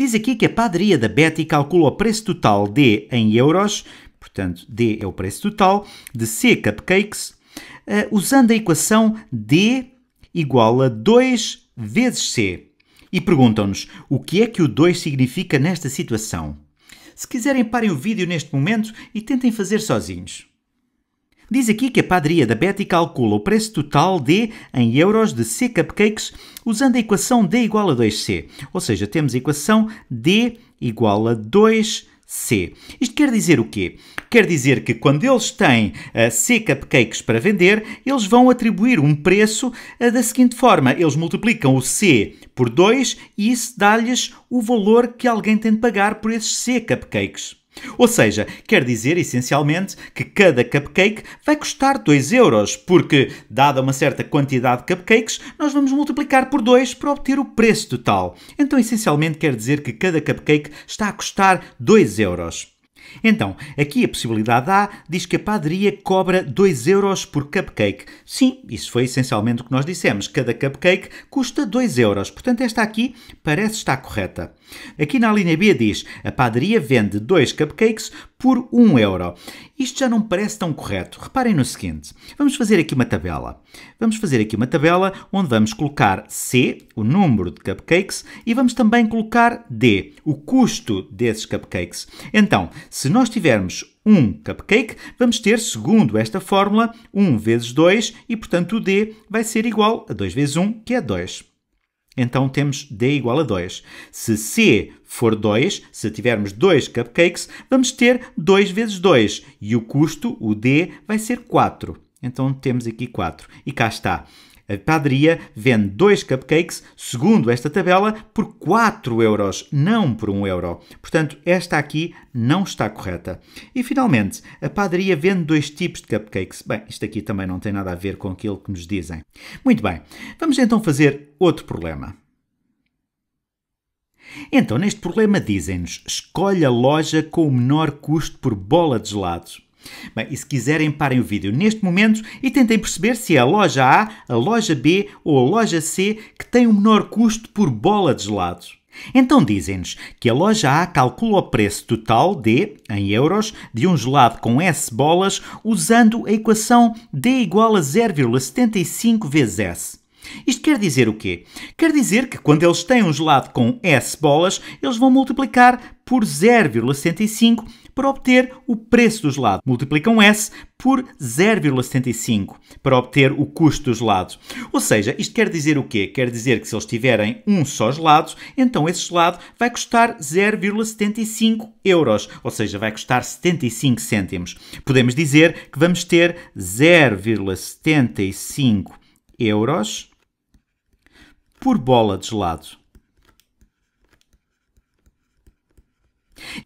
Diz aqui que a padaria da Betty calcula o preço total D em euros, portanto D é o preço total, de C cupcakes, uh, usando a equação D igual a 2 vezes C. E perguntam-nos o que é que o 2 significa nesta situação. Se quiserem, parem o vídeo neste momento e tentem fazer sozinhos. Diz aqui que a padaria da Betty calcula o preço total de, em euros, de C cupcakes usando a equação D igual a 2C. Ou seja, temos a equação D igual a 2C. C. Isto quer dizer o quê? Quer dizer que quando eles têm uh, C cupcakes para vender, eles vão atribuir um preço uh, da seguinte forma: eles multiplicam o C por 2 e isso dá-lhes o valor que alguém tem de pagar por esses C cupcakes. Ou seja, quer dizer essencialmente que cada cupcake vai custar 2 euros, porque, dada uma certa quantidade de cupcakes, nós vamos multiplicar por 2 para obter o preço total. Então, essencialmente quer dizer que cada cupcake está a custar 2 euros. Então, aqui a possibilidade A diz que a padaria cobra 2 euros por cupcake. Sim, isso foi essencialmente o que nós dissemos. Cada cupcake custa 2 euros. Portanto, esta aqui parece estar correta. Aqui na linha B diz: a padaria vende dois cupcakes por 1 um euro. Isto já não parece tão correto. Reparem no seguinte: vamos fazer aqui uma tabela. Vamos fazer aqui uma tabela onde vamos colocar C, o número de cupcakes, e vamos também colocar D, o custo desses cupcakes. Então, se nós tivermos um cupcake, vamos ter, segundo esta fórmula, 1 vezes 2 e, portanto, o D vai ser igual a 2 vezes 1, que é 2 então temos D igual a 2. Se C for 2, se tivermos 2 cupcakes, vamos ter 2 vezes 2. E o custo, o D, vai ser 4. Então temos aqui 4. E cá está. A padaria vende dois cupcakes, segundo esta tabela, por 4 euros, não por 1 euro. Portanto, esta aqui não está correta. E finalmente, a padaria vende dois tipos de cupcakes. Bem, isto aqui também não tem nada a ver com aquilo que nos dizem. Muito bem, vamos então fazer outro problema. Então, neste problema dizem-nos, escolhe a loja com o menor custo por bola de gelados. Bem, e se quiserem, parem o vídeo neste momento e tentem perceber se é a loja A, a loja B ou a loja C que tem o menor custo por bola de gelados. Então dizem-nos que a loja A calcula o preço total D, em euros, de um gelado com S bolas usando a equação D igual a 0,75 vezes S. Isto quer dizer o quê? Quer dizer que quando eles têm um gelado com S bolas, eles vão multiplicar por 0,75 para obter o preço do gelado. Multiplicam S por 0,75 para obter o custo do gelado. Ou seja, isto quer dizer o quê? Quer dizer que se eles tiverem um só gelado, então esse gelado vai custar 0,75 euros, ou seja, vai custar 75 cêntimos. Podemos dizer que vamos ter 0,75 euros por bola de gelado.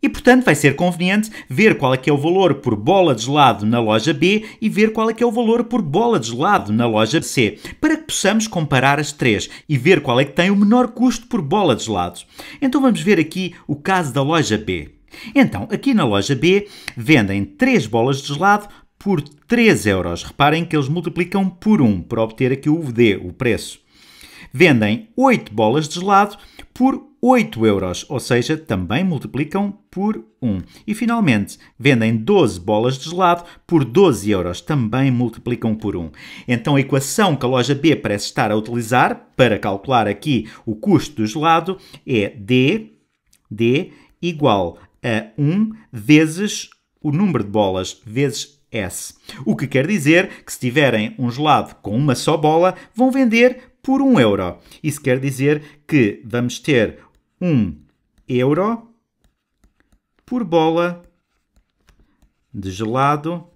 E portanto vai ser conveniente ver qual é que é o valor por bola de gelado na loja B e ver qual é que é o valor por bola de gelado na loja C, para que possamos comparar as três e ver qual é que tem o menor custo por bola de gelado. Então vamos ver aqui o caso da loja B. Então, aqui na loja B vendem 3 bolas de gelado por 3 euros. Reparem que eles multiplicam por 1 para obter aqui o D, o preço vendem 8 bolas de gelado por 8 euros, ou seja, também multiplicam por 1. E finalmente, vendem 12 bolas de gelado por 12 euros, também multiplicam por 1. Então a equação que a loja B parece estar a utilizar para calcular aqui o custo do gelado é D, D igual a 1 vezes o número de bolas vezes S. O que quer dizer que se tiverem um gelado com uma só bola, vão vender por 1 euro. Isso quer dizer que vamos ter 1 euro por bola de gelado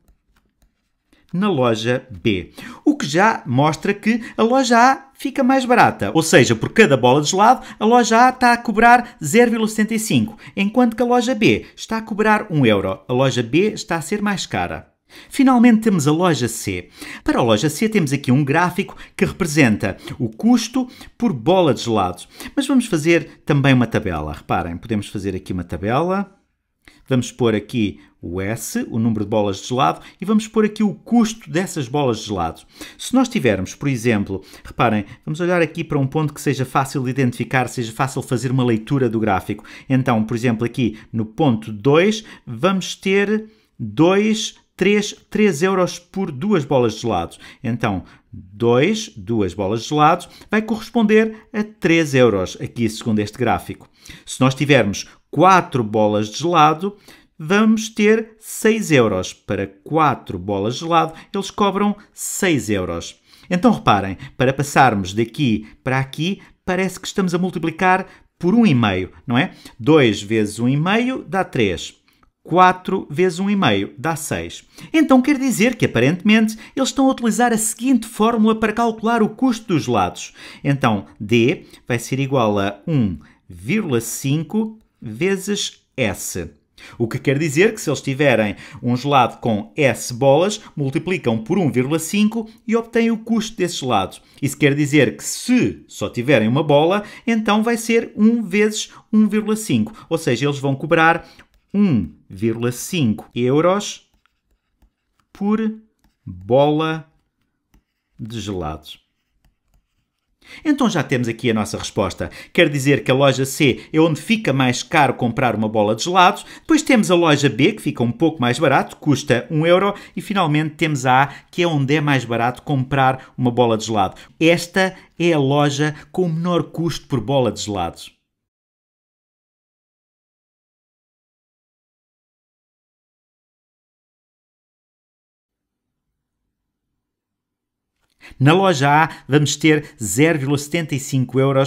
na loja B. O que já mostra que a loja A fica mais barata, ou seja, por cada bola de gelado, a loja A está a cobrar 0,75, enquanto que a loja B está a cobrar 1 euro. A loja B está a ser mais cara. Finalmente temos a loja C. Para a loja C temos aqui um gráfico que representa o custo por bola de gelado. Mas vamos fazer também uma tabela. Reparem, podemos fazer aqui uma tabela. Vamos pôr aqui o S, o número de bolas de gelado, e vamos pôr aqui o custo dessas bolas de gelado. Se nós tivermos, por exemplo, reparem, vamos olhar aqui para um ponto que seja fácil de identificar, seja fácil fazer uma leitura do gráfico. Então, por exemplo, aqui no ponto 2, vamos ter 2 3, 3 euros por duas bolas de gelado. Então, 2, duas bolas de gelado, vai corresponder a 3 euros, aqui segundo este gráfico. Se nós tivermos 4 bolas de gelado, vamos ter 6 euros. Para 4 bolas de gelado, eles cobram 6 euros. Então reparem, para passarmos daqui para aqui, parece que estamos a multiplicar por 1,5, não é? 2 vezes 1,5 dá 3. 4 vezes 1,5 dá 6. Então quer dizer que, aparentemente, eles estão a utilizar a seguinte fórmula para calcular o custo dos lados. Então, D vai ser igual a 1,5 vezes S. O que quer dizer que se eles tiverem um gelado com S bolas, multiplicam por 1,5 e obtêm o custo desses lados. Isso quer dizer que se só tiverem uma bola, então vai ser 1 vezes 1,5, ou seja, eles vão cobrar 1,5 euros por bola de gelados. Então já temos aqui a nossa resposta. Quer dizer que a loja C é onde fica mais caro comprar uma bola de gelados, depois temos a loja B, que fica um pouco mais barato, custa 1 euro, e finalmente temos a A, que é onde é mais barato comprar uma bola de gelado. Esta é a loja com o menor custo por bola de gelados. Na loja A, vamos ter 0,75 euros